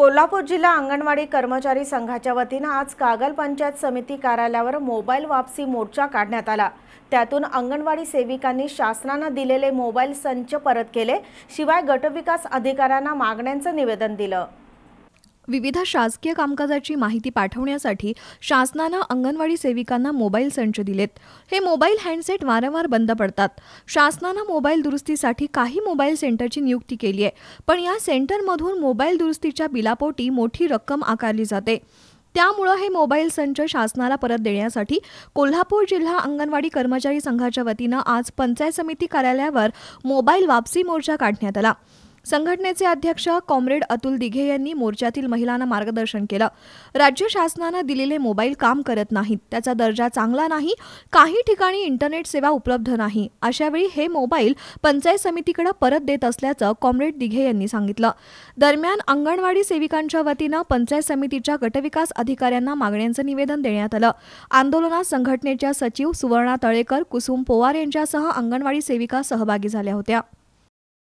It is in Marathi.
कोल्हापूर जिल्हा अंगणवाडी कर्मचारी संघाच्या वतीनं आज कागल पंचायत समिती कार्यालयावर मोबाईल वापसी मोर्चा काढण्यात आला त्यातून अंगणवाडी सेविकांनी शासनानं दिलेले मोबाईल संच परत केले शिवाय गटविकास अधिकाऱ्यांना मागण्यांचं निवेदन दिलं विविध शासकीय कामकाजाची माहिती पाठवण्यासाठी शासनानं अंगणवाडी सेविकांना मोबाईल संच दिलेत हे मोबाईल हँडसेट वारंवार बंद पडतात शासनानं मोबाईल दुरुस्तीसाठी काही मोबाईल सेंटरची नियुक्ती केली आहे पण या सेंटरमधून मोबाईल दुरुस्तीच्या बिलापोटी मोठी रक्कम आकारली जाते त्यामुळं हे मोबाईल संच शासनाला परत देण्यासाठी कोल्हापूर जिल्हा अंगणवाडी कर्मचारी संघाच्या वतीनं आज पंचायत समिती कार्यालयावर मोबाईल वापसी मोर्चा काढण्यात आला संघटनेचे अध्यक्ष कॉम्रेड अतुल दिघे यांनी मोर्चातील महिलांना मार्गदर्शन केलं राज्य शासनानं दिलेले मोबाईल काम करत नाहीत त्याचा दर्जा चांगला नाही काही ठिकाणी इंटरनेट सेवा उपलब्ध नाही अशावेळी हे मोबाईल पंचायत समितीकडे परत देत असल्याचं कॉम्रेड दिघे यांनी सांगितलं दरम्यान अंगणवाडी सेविकांच्या वतीनं पंचायत समितीच्या गटविकास अधिकाऱ्यांना मागण्यांचं निवेदन देण्यात आलं आंदोलनात संघटनेच्या सचिव सुवर्णा तळेकर कुसुम पोवार यांच्यासह अंगणवाडी सेविका सहभागी झाल्या होत्या